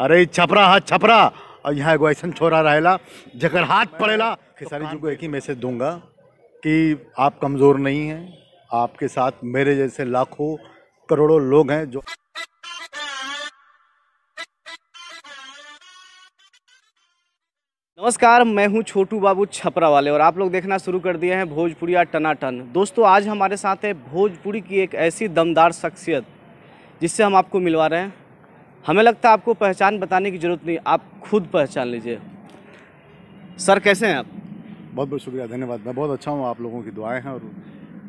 अरे छपरा हाथ छपरा और यहाँ एगो ऐसा छोरा रहेला जकर हाथ पड़ेला खेसारी जी को एक ही मैसेज दूंगा कि आप कमज़ोर नहीं हैं आपके साथ मेरे जैसे लाखों करोड़ों लोग हैं जो नमस्कार मैं हूं छोटू बाबू छपरा वाले और आप लोग देखना शुरू कर दिए हैं भोजपुरिया टनाटन दोस्तों आज हमारे साथ है भोजपुरी की एक ऐसी दमदार शख्सियत जिससे हम आपको मिलवा रहे हैं हमें लगता है आपको पहचान बताने की ज़रूरत नहीं आप खुद पहचान लीजिए सर कैसे हैं आप बहुत बहुत शुक्रिया धन्यवाद मैं बहुत अच्छा हूँ आप लोगों की दुआएं हैं और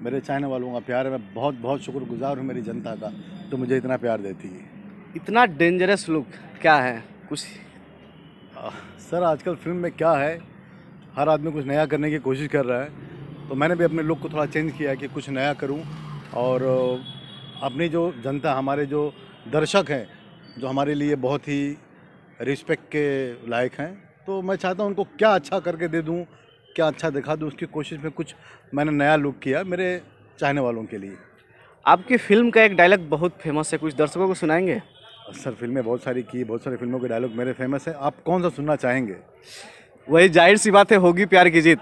मेरे चाहने वालों का प्यार है मैं बहुत बहुत शुक्रगुजार हूँ मेरी जनता का तो मुझे इतना प्यार देती है इतना डेंजरस लुक क्या है कुछ सर आजकल फिल्म में क्या है हर आदमी कुछ नया करने की कोशिश कर रहा है तो मैंने भी अपने लुक को थोड़ा चेंज किया कि कुछ नया करूँ और अपनी जो जनता हमारे जो दर्शक हैं जो हमारे लिए बहुत ही रिस्पेक्ट के लायक हैं तो मैं चाहता हूँ उनको क्या अच्छा करके दे दूँ क्या अच्छा दिखा दूँ उसकी कोशिश में कुछ मैंने नया लुक किया मेरे चाहने वालों के लिए आपकी फिल्म का एक डायलॉग बहुत फेमस है कुछ दर्शकों को सुनाएंगे सर फिल्में बहुत सारी की बहुत सारी फिल्मों के डायलॉग मेरे फेमस हैं आप कौन सा सुनना चाहेंगे वही जाहिर सी बात है होगी प्यार की जीत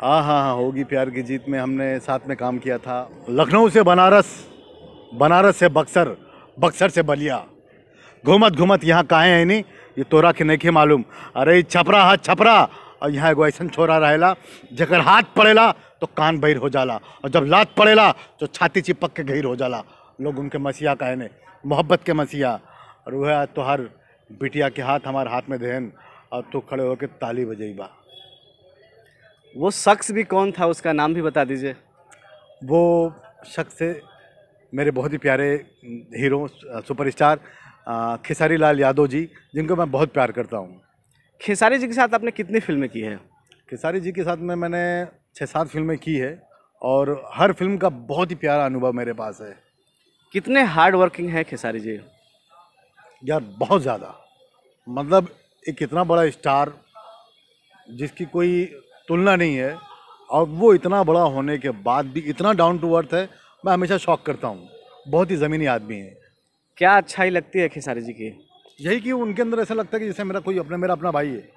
हाँ हाँ हाँ होगी प्यार की जीत में हमने साथ में काम किया था लखनऊ से बनारस बनारस से बक्सर बक्सर से बलिया घूमत घूमत यहाँ काहे है नहीं ये तोरा के नहीं के मालूम अरे छपरा हाथ छपरा और यहाँ एगो ऐसा छोरा रहेला जकर हाथ पड़ेला तो कान बहिर हो जाला और जब लात पड़ेला तो छाती चिपक के घेर हो जाला लोग उनके मसीहा कहे ने मोहब्बत के मसीहा और वह हर बिटिया के हाथ हमारे हाथ में देहन और तू खड़े होकर ताली बजेबा वो शख्स भी कौन था उसका नाम भी बता दीजिए वो शख्स मेरे बहुत ही प्यारे हीरो सुपरस्टार खेसारी लाल यादव जी जिनको मैं बहुत प्यार करता हूँ खेसारी जी के साथ आपने कितनी फिल्में की है खेसारी जी के साथ में मैंने छः सात फिल्में की है और हर फिल्म का बहुत ही प्यारा अनुभव मेरे पास है कितने हार्ड वर्किंग है खेसारी जी यार बहुत ज़्यादा मतलब एक इतना बड़ा स्टार जिसकी कोई तुलना नहीं है और वो इतना बड़ा होने के बाद भी इतना डाउन टू अर्थ है मैं हमेशा शौक करता हूँ बहुत ही ज़मीनी आदमी है क्या अच्छाई लगती है खेसारी जी की यही कि उनके अंदर ऐसा लगता है कि जैसे मेरा कोई अपना मेरा अपना भाई है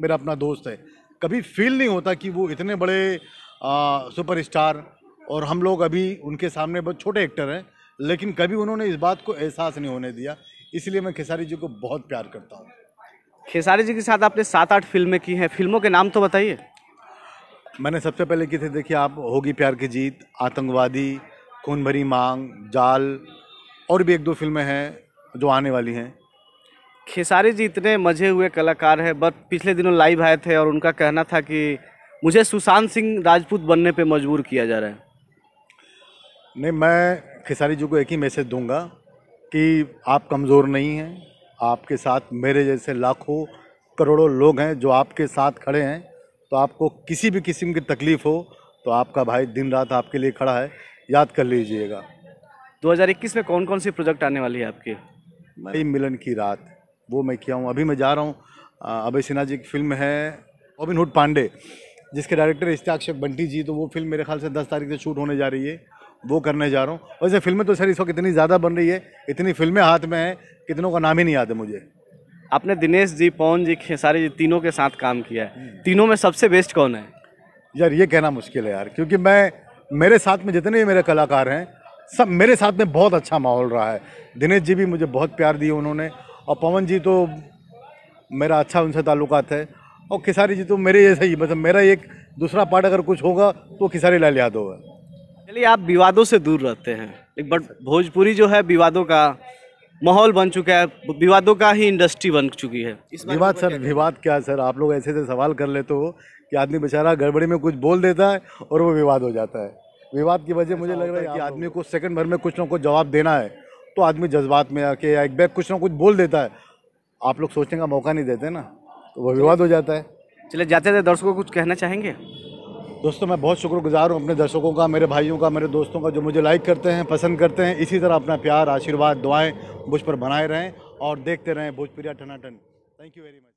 मेरा अपना दोस्त है कभी फील नहीं होता कि वो इतने बड़े सुपरस्टार और हम लोग अभी उनके सामने बहुत छोटे एक्टर हैं लेकिन कभी उन्होंने इस बात को एहसास नहीं होने दिया इसलिए मैं खेसारी जी को बहुत प्यार करता हूँ खेसारी जी के साथ आपने सात आठ फिल्में की हैं फिल्मों के नाम तो बताइए मैंने सबसे पहले की थी देखिए आप होगी प्यार की जीत आतंकवादी खून भरी मांग जाल और भी एक दो फिल्में हैं जो आने वाली हैं खेसारी जी इतने मजे हुए कलाकार हैं बट पिछले दिनों लाइव आए थे और उनका कहना था कि मुझे सुशांत सिंह राजपूत बनने पे मजबूर किया जा रहा है नहीं मैं खेसारी जी को एक ही मैसेज दूंगा कि आप कमज़ोर नहीं हैं आपके साथ मेरे जैसे लाखों करोड़ों लोग हैं जो आपके साथ खड़े हैं तो आपको किसी भी किस्म की तकलीफ़ हो तो आपका भाई दिन रात आपके लिए खड़ा है याद कर लीजिएगा 2021 में कौन कौन सी प्रोजेक्ट आने वाली है आपकी भाई मिलन की रात वो मैं किया हूँ अभी मैं जा रहा हूँ अभय सिन्हा जी की फिल्म है ओबिन हुड पांडे जिसके डायरेक्टर इश्ताक्षर बंटी जी तो वो फिल्म मेरे ख्याल से दस तारीख से शूट होने जा रही है वो करने जा रहा हूँ वैसे फिल्में तो सर इस वक्त इतनी ज़्यादा बन रही है इतनी फिल्में हाथ में हैं कितनों का नाम ही नहीं याद है मुझे आपने दिनेश जी पवन जी खेसारी जी तीनों के साथ काम किया है तीनों में सबसे बेस्ट कौन है यार ये कहना मुश्किल है यार क्योंकि मैं मेरे साथ में जितने भी मेरे कलाकार हैं सब मेरे साथ में बहुत अच्छा माहौल रहा है दिनेश जी भी मुझे बहुत प्यार दिए उन्होंने और पवन जी तो मेरा अच्छा उनसे ताल्लुकात है और खिसारी जी तो मेरे जैसे ही मतलब मेरा एक दूसरा पार्ट अगर कुछ होगा तो खिसारी लाल यादव है चलिए आप विवादों से दूर रहते हैं बट भोजपुरी जो है विवादों का माहौल बन चुका है विवादों का ही इंडस्ट्री बन चुकी है इस विवाद सर विवाद क्या सर आप लोग ऐसे ऐसे तो सवाल कर लेते हो कि आदमी बेचारा गड़बड़ी में कुछ बोल देता है और वो विवाद हो जाता है विवाद की वजह मुझे लग रहा है कि आदमी को सेकंड भर में कुछ ना कुछ जवाब देना है तो आदमी जज्बात में आके या एक बैग कुछ ना कुछ बोल देता है आप लोग सोचने का मौका नहीं देते ना तो वह विवाद हो जाता है चले जाते थे दर्शकों को कुछ कहना चाहेंगे दोस्तों मैं बहुत शुक्रगुजार हूँ अपने दर्शकों का मेरे भाइयों का मेरे दोस्तों का जो मुझे लाइक करते हैं पसंद करते हैं इसी तरह अपना प्यार आशीर्वाद दुआएँ भुज पर बनाए रहें और देखते रहें Bhojpuriya Thanathan thank you very much